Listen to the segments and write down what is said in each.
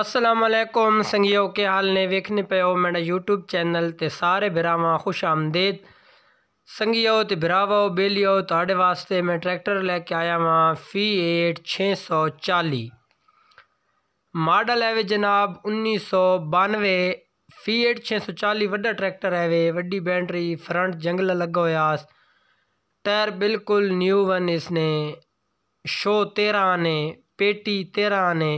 असलम संगियो के हाल ने वेखने पे हो मेरा यूट्यूब चैनल ते सारे बिराव खुश आमदेद संगियो ते भरावो बेलियो थोड़े वास्ते मैं ट्रैक्टर लेके आया वहाँ फी एट छे सौ चाली मॉडल है वे जनाब उन्नीस सौ बानवे फी एट छः सौ चाली व्डा ट्रैक्टर है वे वड्डी बैटरी फ्रंट जंगल लगो यास टायर बिल्कुल न्यू वन इसने शो तेरह आने पेटी तेरह आने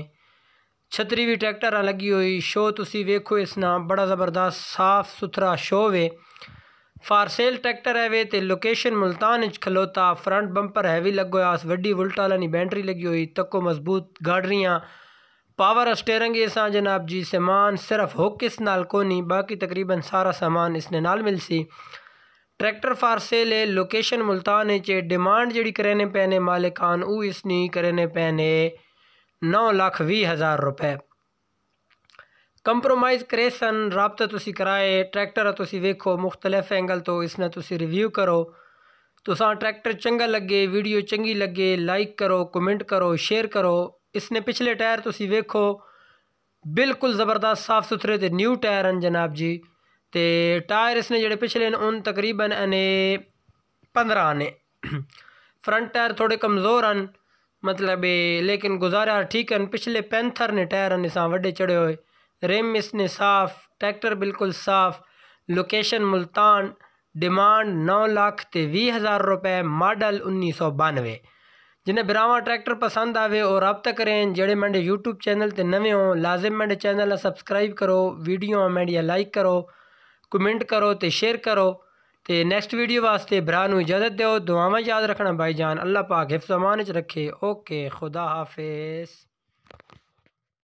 ਛਤਰੀ ਵੀ ਟਰੈਕਟਰ ਆ ਲੱਗੀ ਹੋਈ ਸ਼ੋ ਤੁਸੀਂ ਵੇਖੋ ਇਸ ਨਾਲ ਬੜਾ ਜ਼ਬਰਦਸਤ ਸਾਫ਼ ਸੁਥਰਾ ਸ਼ੋ ਵੇ ਫਾਰ ਸੇਲ ਟਰੈਕਟਰ ਹੈ ਵੇ ਤੇ ਲੋਕੇਸ਼ਨ ਮੁਲਤਾਨ ਵਿੱਚ ਖਲੋਤਾ ਫਰੰਟ ਬੰਪਰ ਹੈਵੀ ਲੱਗੋ ਆਸ ਵੱਡੀ ਵੁਲਟ ਵਾਲੀ ਬੈਟਰੀ ਲੱਗੀ ਹੋਈ ਤੱਕੋ ਮਜ਼ਬੂਤ ਗਾਡਰੀਆਂ पावर स्टेयरिंग इसा जनाब जी सामान सिर्फ हुक इस नाल को नहीं बाकी तकरीबन सारा सामान इसने नाल मिल सी ट्रैक्टर फार सेल है लोकेशन मुल्तान है चे डिमांड जी करने पैने मालिकान ऊ इसनी करने पैने 9 ਲੱਖ 20 ਹਜ਼ਾਰ ਰੁਪਏ ਕੰਪਰੋਮਾਈਜ਼ ਕ੍ਰੀਏਸ਼ਨ ਰਾਬਤਾ ਤੁਸੀਂ ਕਰਾਏ ਟਰੈਕਟਰ ਤੁਸੀਂ ਵੇਖੋ ਮੁxtਲਫ ਐਂਗਲ ਤੋਂ ਇਸ ਨਾਲ ਤੁਸੀਂ ਰਿਵਿਊ ਕਰੋ ਤੁਸਾਂ ਟਰੈਕਟਰ ਚੰਗਾ ਲੱਗੇ ਵੀਡੀਓ ਚੰਗੀ ਲੱਗੇ ਲਾਈਕ ਕਰੋ ਕਮੈਂਟ ਕਰੋ ਸ਼ੇਅਰ ਕਰੋ ਇਸ ਨੇ ਪਿਛਲੇ ਟਾਇਰ ਤੁਸੀਂ ਵੇਖੋ ਬਿਲਕੁਲ ਜ਼ਬਰਦਸਤ ਸਾਫ ਸੁਥਰੇ ਤੇ ਨਿਊ ਟਾਇਰ ਹਨ ਜਨਾਬ ਜੀ ਤੇ ਟਾਇਰ ਇਸ ਨੇ ਜਿਹੜੇ ਪਿਛਲੇ ਨੇ ਉਹਨਾਂ ਤਕਰੀਬਨ ਅਨੇ 15 ਨੇ ਫਰੰਟ ਟਾਇਰ ਥੋੜੇ ਕਮਜ਼ੋਰ ਹਨ मतलब लेकिन गुजारा ठीक है पिछले पैंथर ने टायर सां वॾे चढ़ियो हुयो रेमिस ने साफ़ ट्रैक्टर बिल्कुल साफ़ लोकेशन मुल्तान डिमांड नौ लाख ते वी हज़ार रुपए मॉडल उन्नीस सौ बानवे जिन्हें बिरावा ट्रैक्टर पसंद आवे और रब्त करें जेड़े मेरे यूट्यूब चैनल ते नवे हो लाजिम मेरे चैनल सब्सक्राइब करो वीडियो मेडिया लाइक करो कमेंट करो ते शेयर करो ਤੇ ਨੈਕਸਟ ਵੀਡੀਓ ਵਾਸਤੇ ਭਰਾ ਨੂੰ ਇਜਾਜ਼ਤ ਦਿਓ ਦੁਆਵਾਂ ਯਾਦ ਰੱਖਣਾ ਭਾਈ ਜਾਨ ਅੱਲਾ ਪਾਕ ਹਿਫਜ਼ਮਾਨ ਚ ਰੱਖੇ ਓਕੇ ਖੁਦਾ ਹਾਫਿਜ਼